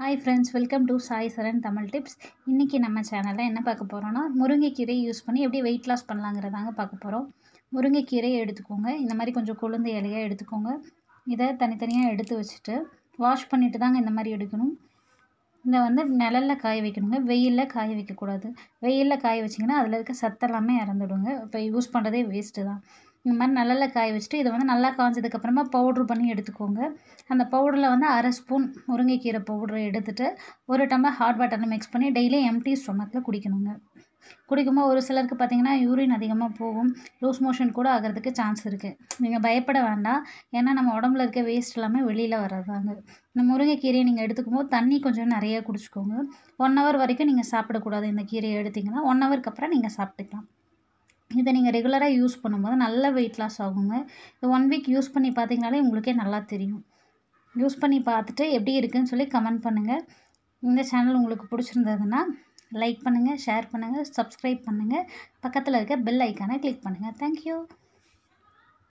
hi friends welcome to Sai Charan Tamil tips இன்றைக்கி நம்ம சேனலில் என்ன பார்க்க போகிறோன்னா முருங்கைக்கீரை யூஸ் பண்ணி எப்படி வெயிட் லாஸ் பண்ணலாங்கிறதாங்க பார்க்க போகிறோம் முருங்கைக்கீரையை எடுத்துக்கோங்க இந்த மாதிரி கொஞ்சம் கொழுந்து இலையாக எடுத்துக்கோங்க இதை தனித்தனியாக எடுத்து வச்சுட்டு வாஷ் பண்ணிவிட்டு தாங்க இந்த மாதிரி எடுக்கணும் இதை வந்து நிழலில் காய வைக்கணுங்க வெயிலில் காய வைக்கக்கூடாது வெயிலில் காய வச்சிங்கன்னா அதில் இருக்க சத்தெல்லாமே இறந்துடுங்க இப்போ யூஸ் பண்ணுறதே வேஸ்ட்டு தான் இந்த மாதிரி நல்லல காய வச்சுட்டு இதை வந்து நல்லா காய்ஞ்சதுக்கப்புறமா பவுட்ரு பண்ணி எடுத்துக்கோங்க அந்த பவுடரில் வந்து அரை ஸ்பூன் முருங்கைக்கீரை பவுடரை எடுத்துகிட்டு ஒரு டம்ளர் ஹாட் வாட்டரில் மிக்ஸ் பண்ணி டெய்லி எம்டி ஸ்டொமக்கில் குடிக்கணுங்க குடிக்கும்போது ஒரு சிலருக்கு பார்த்தீங்கன்னா யூரின் அதிகமாக போகும் லூஸ் மோஷன் கூட ஆகிறதுக்கு சான்ஸ் இருக்குது நீங்கள் பயப்பட வேண்டாம் ஏன்னா நம்ம உடம்புல இருக்க வேஸ்ட் எல்லாமே வெளியில் வர்றதாங்க இந்த முருங்கைக்கீரையை நீங்கள் எடுத்துக்கும்போது தண்ணி கொஞ்சம் நிறைய குடிச்சிக்கோங்க ஒன் ஹவர் வரைக்கும் நீங்கள் சாப்பிடக்கூடாது இந்த கீரையை எடுத்திங்கன்னா ஒன் ஹவருக்கு அப்புறம் நீங்கள் சாப்பிட்டுக்கலாம் இதை நீங்கள் ரெகுலராக யூஸ் பண்ணும்போது நல்ல வெயிட் லாஸ் ஆகுங்க இது ஒன் வீக் யூஸ் பண்ணி பார்த்தீங்கனாலே உங்களுக்கே நல்லா தெரியும் யூஸ் பண்ணி பார்த்துட்டு எப்படி இருக்குதுன்னு சொல்லி கமெண்ட் பண்ணுங்கள் இந்த சேனல் உங்களுக்கு பிடிச்சிருந்ததுன்னா லைக் பண்ணுங்கள் ஷேர் பண்ணுங்கள் சப்ஸ்கிரைப் பண்ணுங்கள் பக்கத்தில் இருக்க பெல் ஐக்கானை கிளிக் பண்ணுங்கள் தேங்க்யூ